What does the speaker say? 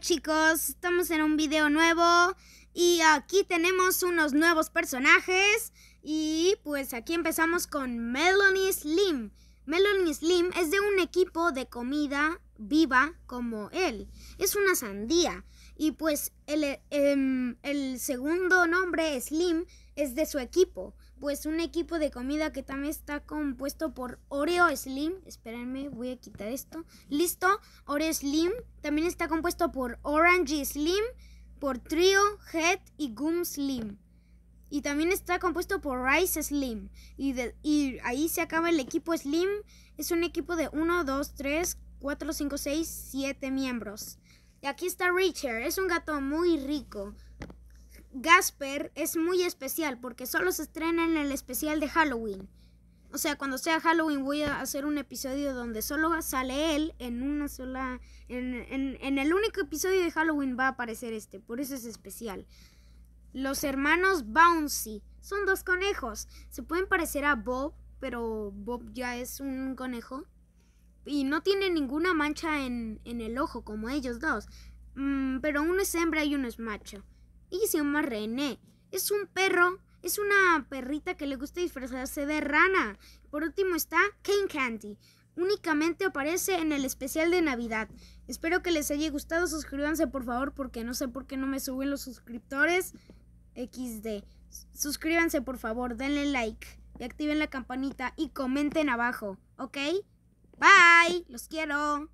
chicos, estamos en un video nuevo y aquí tenemos unos nuevos personajes y pues aquí empezamos con Melanie Slim. Melanie Slim es de un equipo de comida viva como él. Es una sandía. Y pues el, em, el, segundo nombre, Slim, es de su equipo. Pues un equipo de comida que también está compuesto por Oreo Slim. Espérenme, voy a quitar esto. Listo, Oreo Slim. También está compuesto por Orange Slim, por Trio, Head y Gum Slim. Y también está compuesto por Rice Slim. Y, y ahí se acaba el equipo Slim. Es un equipo de 1, 2, 3, 4, 5, 6, 7 miembros. Y aquí está Richard, es un gato muy rico. Gasper es muy especial porque solo se estrena en el especial de Halloween. O sea, cuando sea Halloween voy a hacer un episodio donde solo sale él en una sola... en, el único episodio de Halloween va a aparecer este, por eso es especial. Los hermanos Bouncy son dos conejos. Se pueden parecer a Bob, pero Bob ya es un conejo y no tiene ninguna mancha en, el ojo como ellos dos. Mm, pero uno es hembra y uno es macho. Y se llama René. Es un perro, es una perrita que le gusta disfrazarse de rana. Por último está Kane Candy. Únicamente aparece en el especial de Navidad. Espero que les haya gustado. Suscríbanse por favor porque no sé por qué no me suben los suscriptores. XD. Suscríbanse por favor, denle like y activen la campanita y comenten abajo, ¿ok? Bye, los quiero.